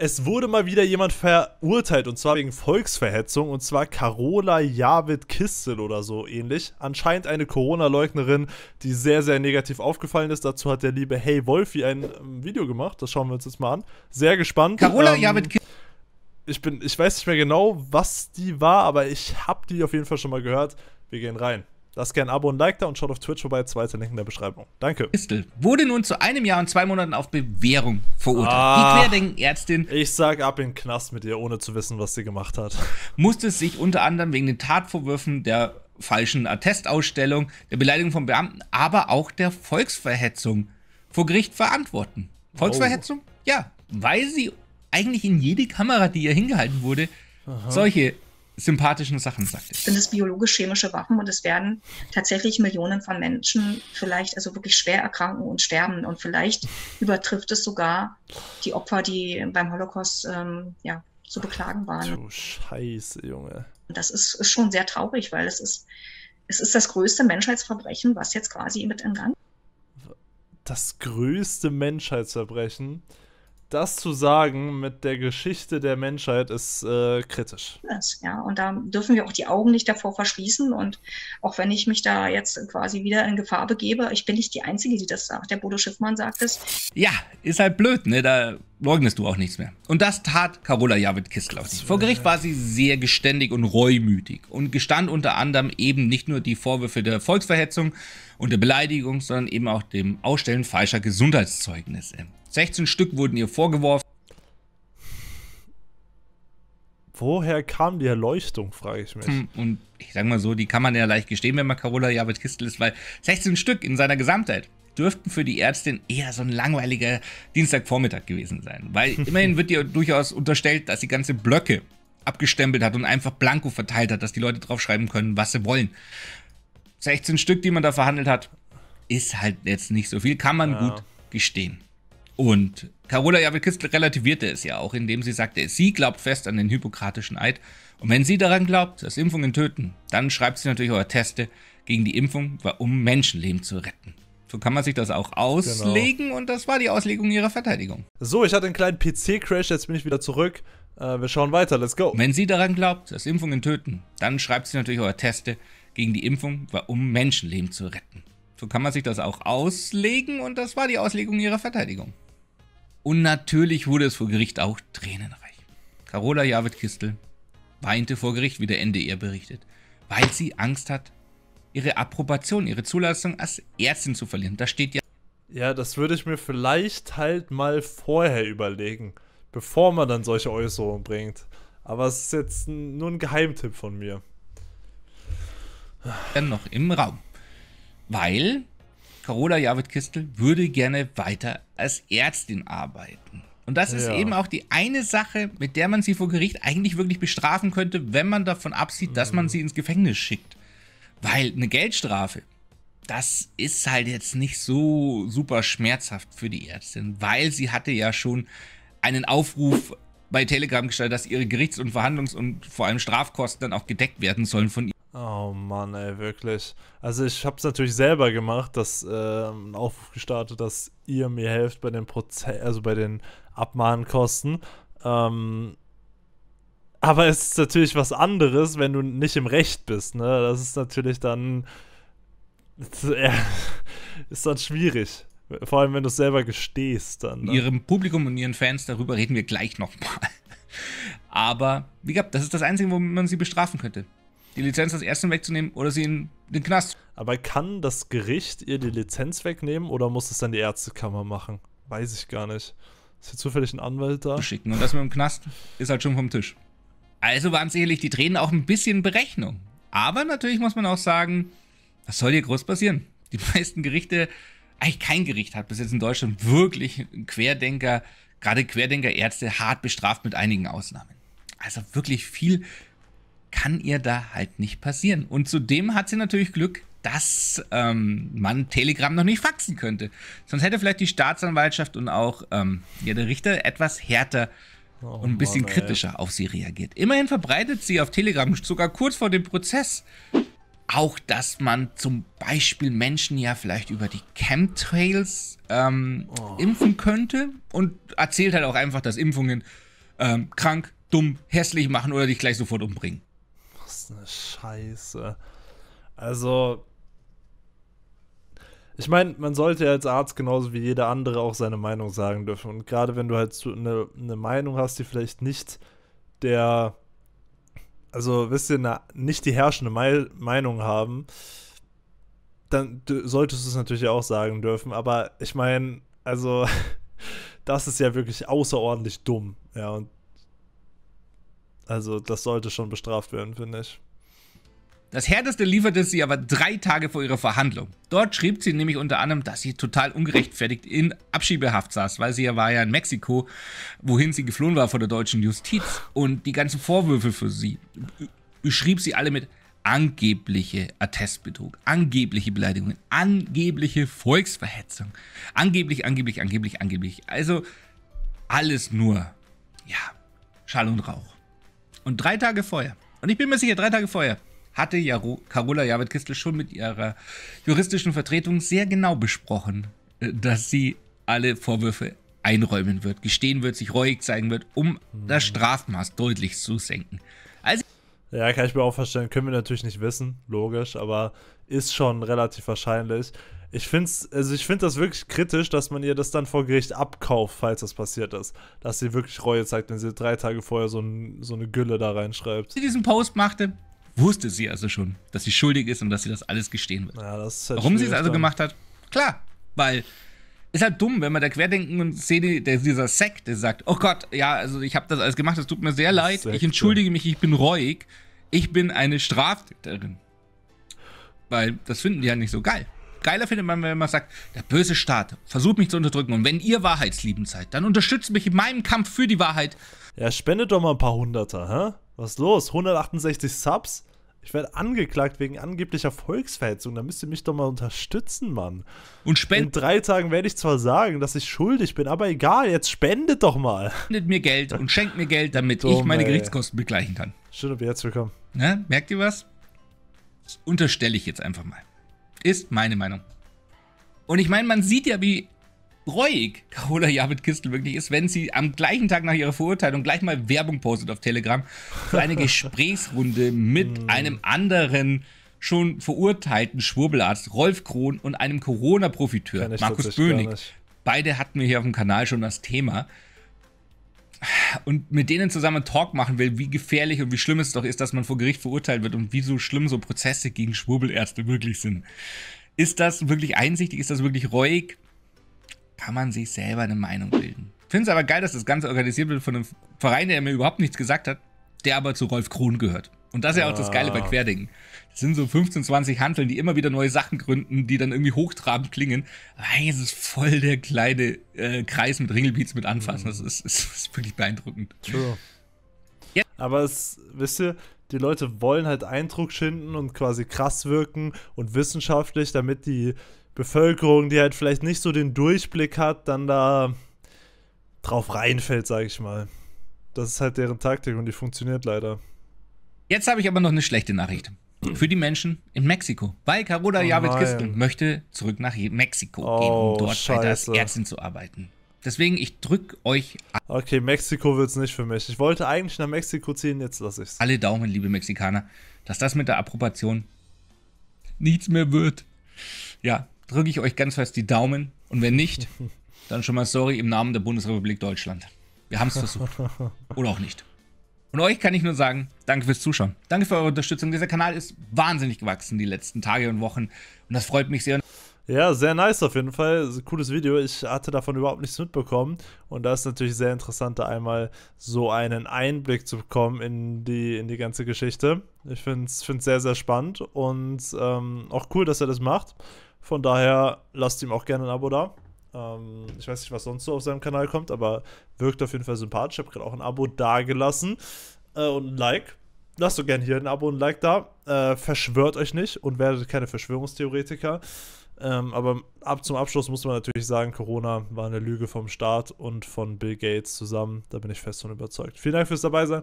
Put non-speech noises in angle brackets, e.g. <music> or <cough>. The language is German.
Es wurde mal wieder jemand verurteilt und zwar wegen Volksverhetzung und zwar Carola Javid Kistel oder so ähnlich. Anscheinend eine Corona-Leugnerin, die sehr, sehr negativ aufgefallen ist. Dazu hat der liebe Hey Wolfi ein ähm, Video gemacht. Das schauen wir uns jetzt mal an. Sehr gespannt. Carola ähm, Javid Kistel. Ich, bin, ich weiß nicht mehr genau, was die war, aber ich habe die auf jeden Fall schon mal gehört. Wir gehen rein. Lasst gerne ein Abo und ein Like da und schaut auf Twitch vorbei. Zweite Link in der Beschreibung. Danke. Christel wurde nun zu einem Jahr und zwei Monaten auf Bewährung verurteilt. Ah, die Querdenkenärztin. Ich sag ab in den Knast mit ihr, ohne zu wissen, was sie gemacht hat. Musste sich unter anderem wegen den Tatvorwürfen der falschen Attestausstellung, der Beleidigung von Beamten, aber auch der Volksverhetzung vor Gericht verantworten. Volksverhetzung? Oh. Ja, weil sie eigentlich in jede Kamera, die ihr hingehalten wurde, Aha. solche sympathischen Sachen, sagt ich. Sind es biologisch-chemische Waffen und es werden tatsächlich Millionen von Menschen vielleicht also wirklich schwer erkranken und sterben und vielleicht übertrifft es sogar die Opfer, die beim Holocaust ähm, ja, zu beklagen waren. Du Scheiße, Junge. Und das ist, ist schon sehr traurig, weil es ist, es ist das größte Menschheitsverbrechen, was jetzt quasi mit in Gang. Das größte Menschheitsverbrechen das zu sagen mit der Geschichte der Menschheit ist äh, kritisch. Das, ja, und da dürfen wir auch die Augen nicht davor verschließen. Und auch wenn ich mich da jetzt quasi wieder in Gefahr begebe, ich bin nicht die Einzige, die das sagt. Der Bodo Schiffmann sagt es. Ja, ist halt blöd, ne? Da leugnest du auch nichts mehr. Und das tat Carola Javid auch nicht. Vor Gericht war sie sehr geständig und reumütig und gestand unter anderem eben nicht nur die Vorwürfe der Volksverhetzung und der Beleidigung, sondern eben auch dem Ausstellen falscher Gesundheitszeugnisse. 16 Stück wurden ihr vorgeworfen. Woher kam die Erleuchtung, frage ich mich. Hm, und ich sag mal so, die kann man ja leicht gestehen, wenn man Carola Javid Kistel ist, weil 16 Stück in seiner Gesamtheit dürften für die Ärztin eher so ein langweiliger Dienstagvormittag gewesen sein. Weil <laughs> immerhin wird ihr durchaus unterstellt, dass sie ganze Blöcke abgestempelt hat und einfach blanko verteilt hat, dass die Leute draufschreiben können, was sie wollen. 16 Stück, die man da verhandelt hat, ist halt jetzt nicht so viel, kann man ja. gut gestehen. Und Carola Javelkistel relativierte es ja auch, indem sie sagte, sie glaubt fest an den hippokratischen Eid. Und wenn sie daran glaubt, dass Impfungen töten, dann schreibt sie natürlich eure Teste gegen die Impfung, um Menschenleben zu retten. So kann man sich das auch auslegen genau. und das war die Auslegung ihrer Verteidigung. So, ich hatte einen kleinen PC-Crash, jetzt bin ich wieder zurück. Äh, wir schauen weiter, let's go. Wenn Sie daran glaubt, dass Impfungen töten, dann schreibt sie natürlich eure Teste gegen die Impfung, um Menschenleben zu retten. So kann man sich das auch auslegen und das war die Auslegung ihrer Verteidigung. Und natürlich wurde es vor Gericht auch tränenreich. Carola javid kistel weinte vor Gericht, wie der NDR berichtet, weil sie Angst hat, ihre Approbation, ihre Zulassung als Ärztin zu verlieren. Da steht ja. Ja, das würde ich mir vielleicht halt mal vorher überlegen, bevor man dann solche Äußerungen bringt. Aber es ist jetzt nur ein Geheimtipp von mir. Dann noch im Raum. Weil Carola javid kistel würde gerne weiter als Ärztin arbeiten. Und das ist ja. eben auch die eine Sache, mit der man sie vor Gericht eigentlich wirklich bestrafen könnte, wenn man davon absieht, dass man mhm. sie ins Gefängnis schickt. Weil eine Geldstrafe, das ist halt jetzt nicht so super schmerzhaft für die Ärztin, weil sie hatte ja schon einen Aufruf bei Telegram gestellt, dass ihre Gerichts- und Verhandlungs- und vor allem Strafkosten dann auch gedeckt werden sollen von ihr. Oh Mann, ey, wirklich. Also ich habe es natürlich selber gemacht, dass äh, einen Aufruf gestartet, dass ihr mir helft bei den Prozess, also bei den Abmahnkosten. Ähm, aber es ist natürlich was anderes, wenn du nicht im Recht bist. Ne? Das ist natürlich dann. <laughs> Ist dann schwierig. Vor allem, wenn du es selber gestehst. Dann, ne? Ihrem Publikum und ihren Fans, darüber reden wir gleich nochmal. <laughs> Aber, wie gesagt, das ist das Einzige, womit man sie bestrafen könnte. Die Lizenz als Ersten wegzunehmen oder sie in den Knast. Aber kann das Gericht ihr die Lizenz wegnehmen oder muss es dann die Ärztekammer machen? Weiß ich gar nicht. Ist hier zufällig ein Anwalt da? Schicken. Und das mit dem Knast ist halt schon vom Tisch. Also waren sicherlich die Tränen auch ein bisschen Berechnung. Aber natürlich muss man auch sagen, was soll hier groß passieren? Die <laughs> meisten Gerichte, eigentlich kein Gericht hat bis jetzt in Deutschland wirklich Querdenker, gerade Querdenkerärzte hart bestraft mit einigen Ausnahmen. Also wirklich viel kann ihr da halt nicht passieren. Und zudem hat sie natürlich Glück, dass ähm, man Telegram noch nicht faxen könnte. Sonst hätte vielleicht die Staatsanwaltschaft und auch ähm, ja, der Richter etwas härter Oh, und ein bisschen Mann, kritischer auf sie reagiert. Immerhin verbreitet sie auf Telegram sogar kurz vor dem Prozess auch, dass man zum Beispiel Menschen ja vielleicht über die Chemtrails ähm, oh. impfen könnte und erzählt halt auch einfach, dass Impfungen ähm, krank, dumm, hässlich machen oder dich gleich sofort umbringen. Was eine Scheiße. Also, ich meine, man sollte als Arzt genauso wie jeder andere auch seine Meinung sagen dürfen. Und gerade wenn du halt eine, eine Meinung hast, die vielleicht nicht der, also wisst ihr, na, nicht die herrschende Me Meinung haben, dann solltest du es natürlich auch sagen dürfen. Aber ich meine, also, <laughs> das ist ja wirklich außerordentlich dumm. Ja, und also, das sollte schon bestraft werden, finde ich. Das Härteste lieferte sie aber drei Tage vor ihrer Verhandlung. Dort schrieb sie nämlich unter anderem, dass sie total ungerechtfertigt in Abschiebehaft saß, weil sie ja war ja in Mexiko, wohin sie geflohen war vor der deutschen Justiz. Und die ganzen Vorwürfe für sie beschrieb sie alle mit angebliche Attestbetrug, angebliche Beleidigungen, angebliche Volksverhetzung, angeblich, angeblich, angeblich, angeblich. Also alles nur, ja, Schall und Rauch. Und drei Tage vorher, und ich bin mir sicher, drei Tage vorher, hatte Jaro Carola Javed-Kistel schon mit ihrer juristischen Vertretung sehr genau besprochen, äh, dass sie alle Vorwürfe einräumen wird, gestehen wird, sich reuig zeigen wird, um mhm. das Strafmaß deutlich zu senken. Also ja, kann ich mir auch vorstellen, Können wir natürlich nicht wissen, logisch, aber ist schon relativ wahrscheinlich. Ich finde also ich find das wirklich kritisch, dass man ihr das dann vor Gericht abkauft, falls das passiert ist. Dass sie wirklich Reue zeigt, wenn sie drei Tage vorher so, ein, so eine Gülle da reinschreibt. Sie diesen Post machte, wusste sie also schon, dass sie schuldig ist und dass sie das alles gestehen wird. Ja, halt Warum sie es also dann. gemacht hat, klar, weil ist halt dumm, wenn man der querdenkenden Szene, der, dieser Sekte sagt, oh Gott, ja, also ich habe das alles gemacht, es tut mir sehr leid, Sekte. ich entschuldige mich, ich bin reuig, ich bin eine Straftäterin. Weil das finden die ja halt nicht so geil. Geiler findet man, wenn man sagt, der böse Staat versucht mich zu unterdrücken und wenn ihr wahrheitsliebend seid, dann unterstützt mich in meinem Kampf für die Wahrheit. Ja, spendet doch mal ein paar Hunderter, hä? Was ist los? 168 Subs? Ich werde angeklagt wegen angeblicher Volksverhetzung. Da müsst ihr mich doch mal unterstützen, Mann. Und spendet. In drei Tagen werde ich zwar sagen, dass ich schuldig bin, aber egal, jetzt spendet doch mal. Spendet mir Geld und schenkt mir Geld, damit oh, ich meine ey. Gerichtskosten begleichen kann. Schön, ob ihr jetzt willkommen. Na, ne? merkt ihr was? Das unterstelle ich jetzt einfach mal. Ist meine Meinung. Und ich meine, man sieht ja, wie reuig Carola Javid Kistel wirklich ist, wenn sie am gleichen Tag nach ihrer Verurteilung gleich mal Werbung postet auf Telegram für eine <laughs> Gesprächsrunde mit hm. einem anderen schon verurteilten Schwurbelarzt Rolf Krohn und einem Corona-Profiteur Markus Bönig. Beide hatten wir hier auf dem Kanal schon das Thema. Und mit denen zusammen Talk machen will, wie gefährlich und wie schlimm es doch ist, dass man vor Gericht verurteilt wird und wie so schlimm so Prozesse gegen Schwurbelärzte wirklich sind. Ist das wirklich einsichtig? Ist das wirklich reuig? kann man sich selber eine Meinung bilden. Finde es aber geil, dass das Ganze organisiert wird von einem Verein, der mir überhaupt nichts gesagt hat, der aber zu Rolf Krohn gehört. Und das ist ja auch das Geile bei ah. Querdenken. Das sind so 15, 20 Handeln, die immer wieder neue Sachen gründen, die dann irgendwie hochtrabend klingen. Aber eigentlich ist voll der kleine äh, Kreis mit Ringelbeats mit anfassen. Das ist, ist, ist wirklich beeindruckend. True. Ja. Aber es, wisst ihr, die Leute wollen halt Eindruck schinden und quasi krass wirken und wissenschaftlich, damit die Bevölkerung, die halt vielleicht nicht so den Durchblick hat, dann da drauf reinfällt, sage ich mal. Das ist halt deren Taktik und die funktioniert leider. Jetzt habe ich aber noch eine schlechte Nachricht. Für die Menschen in Mexiko. Weil Carola oh Javed Kistel möchte zurück nach Mexiko oh, gehen, um dort Scheiße. weiter als Ärztin zu arbeiten. Deswegen, ich drück euch. an. Okay, Mexiko wird's nicht für mich. Ich wollte eigentlich nach Mexiko ziehen, jetzt lasse ich's. Alle Daumen, liebe Mexikaner, dass das mit der Approbation nichts mehr wird. Ja, drücke ich euch ganz fest die Daumen. Und wenn nicht, <laughs> dann schon mal sorry im Namen der Bundesrepublik Deutschland. Wir haben es versucht. Oder auch nicht. Und euch kann ich nur sagen, danke fürs Zuschauen. Danke für eure Unterstützung. Dieser Kanal ist wahnsinnig gewachsen die letzten Tage und Wochen. Und das freut mich sehr. Ja, sehr nice auf jeden Fall. Cooles Video. Ich hatte davon überhaupt nichts mitbekommen. Und da ist natürlich sehr interessant, da einmal so einen Einblick zu bekommen in die, in die ganze Geschichte. Ich finde es sehr, sehr spannend und ähm, auch cool, dass er das macht. Von daher lasst ihm auch gerne ein Abo da. Ähm, ich weiß nicht, was sonst so auf seinem Kanal kommt, aber wirkt auf jeden Fall sympathisch. Ich habe gerade auch ein Abo dagelassen äh, und ein Like. Lasst doch gerne hier ein Abo und ein Like da. Äh, verschwört euch nicht und werdet keine Verschwörungstheoretiker. Ähm, aber ab zum Abschluss muss man natürlich sagen, Corona war eine Lüge vom Staat und von Bill Gates zusammen. Da bin ich fest von überzeugt. Vielen Dank fürs dabei sein.